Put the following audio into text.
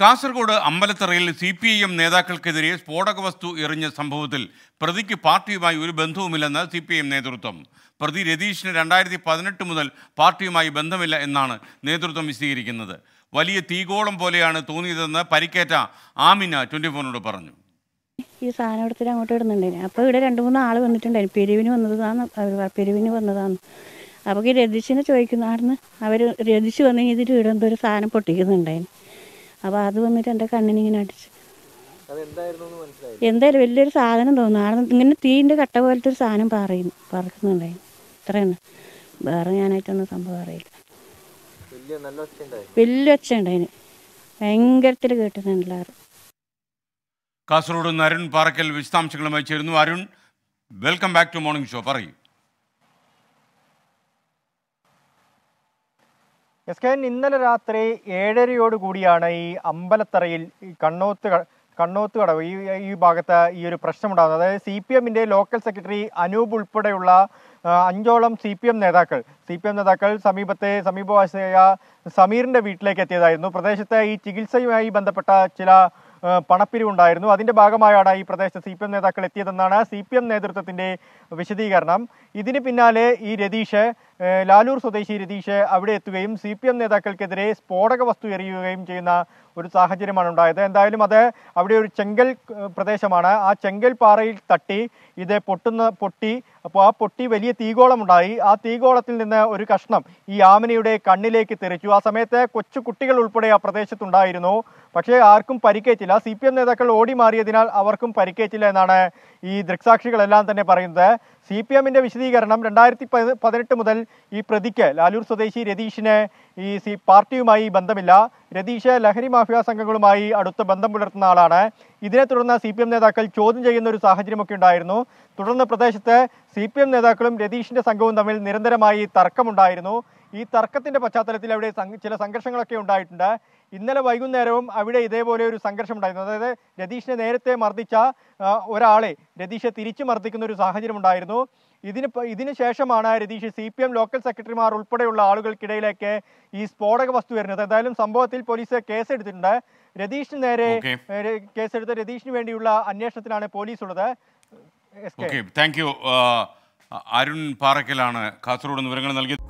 കാസർഗോഡ് അമ്പലത്തറയിൽ C P I M നേതാക്കൾക്കെതിരെ സ്ഫോടക വസ്തു എറിഞ്ഞ സംഭവത്തിൽ പ്രതിക്ക് പാർട്ടിയുമായി ഒരു ബന്ധവുമില്ലെന്ന് സി പി ഐ എം നേതൃത്വം പ്രതി രതീഷിന് രണ്ടായിരത്തി പതിനെട്ട് മുതൽ പാർട്ടിയുമായി ബന്ധമില്ല എന്നാണ് നേതൃത്വം വിശദീകരിക്കുന്നത് വലിയ തീകോളം പോലെയാണ് തോന്നിയതെന്ന് പരിക്കേറ്റ ആമിന ട്വൻറ്റി ഫോറിനോട് പറഞ്ഞു ഈ സാധനം എടുത്തിട്ട് അങ്ങോട്ട് ഇടുന്നുണ്ടായിരുന്നു അപ്പോൾ ഇവിടെ രണ്ട് മൂന്ന് ആൾ വന്നിട്ടുണ്ടായിരുന്നു പിരിവിന് വന്നതാണ് പിരിവിന് വന്നതാണ് അപ്പോൾ ഈ രതീഷിനെ ചോദിക്കുന്ന ആടുന്ന് അവർ രതീഷ് വന്നെങ്കിൽ ഇതിൽ ഒരു സാധനം പൊട്ടിക്കുന്നുണ്ടായിരുന്നു അപ്പോൾ അത് വന്നിട്ട് എൻ്റെ കണ്ണിനിങ്ങനെ അടിച്ച് എന്തായാലും വലിയൊരു സാധനം തോന്നുന്നു ഇങ്ങനെ തീൻ്റെ കട്ട പോലത്തെ ഒരു സാധനം പറയുന്നു പറക്കുന്നുണ്ടായിരുന്നു ഇത്രയാണ് വേറെ ഞാനായിട്ടൊന്നും സംഭവം അറിയില്ല വലിയ ഒച്ച ഉണ്ടായിന് ഭയങ്കരത്തിൽ കേട്ടിട്ടുണ്ട് എല്ലാവരും കാസർഗോഡ് നിന്ന് അരുൺ പാറക്കൽ വിശദാംശങ്ങളുമായി ചേരുന്നു Arun welcome back to morning show പറയും എസ് കെ ഇന്നലെ രാത്രി കൂടിയാണ് ഈ അമ്പലത്തറയിൽ കണ്ണോത്ത് കണ്ണോത്ത് കടവ് ഈ ഈ ഭാഗത്ത് ഈ ഒരു പ്രശ്നമുണ്ടാകുന്നത് അതായത് സി പി എമ്മിൻ്റെ ലോക്കൽ സെക്രട്ടറി അനൂപ് ഉൾപ്പെടെയുള്ള അഞ്ചോളം സി പി എം നേതാക്കൾ സി പി എം നേതാക്കൾ സമീപത്തെ സമീപവാസിയായ സമീറിന്റെ വീട്ടിലേക്ക് എത്തിയതായിരുന്നു പ്രദേശത്തെ ഈ ചികിത്സയുമായി ബന്ധപ്പെട്ട ചില പണപ്പിരിവുണ്ടായിരുന്നു അതിന്റെ ഭാഗമായാണ് ഈ പ്രദേശത്ത് സി പി എം നേതാക്കൾ എത്തിയതെന്നാണ് സി പി എം നേതൃത്വത്തിന്റെ വിശദീകരണം ഇതിന് പിന്നാലെ ഈ രതീഷ് ലാലൂർ സ്വദേശി രതീഷ് അവിടെ എത്തുകയും സി പി എം നേതാക്കൾക്കെതിരെ സ്ഫോടക വസ്തു എറിയുകയും ചെയ്യുന്ന ഒരു സാഹചര്യമാണ് ഉണ്ടായത് എന്തായാലും അത് അവിടെ ഒരു ചെങ്കൽ പ്രദേശമാണ് ആ ചെങ്കൽ പാറയിൽ തട്ടി ഇത് പൊട്ടുന്ന പൊട്ടി അപ്പോൾ ആ പൊട്ടി വലിയ ഉണ്ടായി ആ തീഗോളത്തിൽ നിന്ന് ഒരു കഷ്ണം ഈ ആമനയുടെ കണ്ണിലേക്ക് തെറിച്ചു ആ സമയത്ത് കൊച്ചു കുട്ടികൾ ഉൾപ്പെടെ ആ പ്രദേശത്തുണ്ടായിരുന്നു പക്ഷേ ആർക്കും പരിക്കേറ്റില്ല സി പി എം നേതാക്കൾ ഓടി മാറിയതിനാൽ അവർക്കും പരിക്കേറ്റില്ല എന്നാണ് ഈ ദൃക്സാക്ഷികളെല്ലാം തന്നെ പറയുന്നത് സി പി എമ്മിൻ്റെ വിശദീകരണം രണ്ടായിരത്തി പതിനെട്ട് മുതൽ ഈ പ്രതിക്ക് ലാലൂർ സ്വദേശി രതീഷിന് ഈ സി പാർട്ടിയുമായി ബന്ധമില്ല രതീഷ് ലഹരി മാഫിയ സംഘങ്ങളുമായി അടുത്ത ബന്ധം പുലർത്തുന്ന ആളാണ് ഇതിനെ തുടർന്ന് സി പി എം നേതാക്കൾ ചോദ്യം ചെയ്യുന്ന ഒരു സാഹചര്യമൊക്കെ ഉണ്ടായിരുന്നു തുടർന്ന് പ്രദേശത്ത് സി പി എം നേതാക്കളും രതീഷിൻ്റെ സംഘവും തമ്മിൽ നിരന്തരമായി തർക്കമുണ്ടായിരുന്നു ഈ തർക്കത്തിന്റെ പശ്ചാത്തലത്തിൽ അവിടെ ചില സംഘർഷങ്ങളൊക്കെ ഉണ്ടായിട്ടുണ്ട് ഇന്നലെ വൈകുന്നേരവും അവിടെ ഇതേപോലെ ഒരു സംഘർഷം ഉണ്ടായിരുന്നു അതായത് രതീഷിനെ നേരത്തെ മർദ്ദിച്ച ഒരാളെ രതീഷെ തിരിച്ചു മർദ്ദിക്കുന്ന ഒരു സാഹചര്യം ഉണ്ടായിരുന്നു ഇതിന് ഇതിന് ശേഷമാണ് Ratheesh C P M local സെക്രട്ടറിമാർ ഉൾപ്പെടെയുള്ള ആളുകൾക്കിടയിലേക്ക് ഈ സ്ഫോടക വസ്തു വരുന്നത് എന്തായാലും സംഭവത്തിൽ പോലീസ് കേസെടുത്തിട്ടുണ്ട് രതീഷിന് നേരെ കേസെടുത്ത് രതീഷിന് വേണ്ടിയുള്ള അന്വേഷണത്തിലാണ് പോലീസ് ഉള്ളത് താങ്ക് യു അരുൺ പാറക്കലാണ് കാസർഗോഡ് വിവരങ്ങൾ നൽകിയത്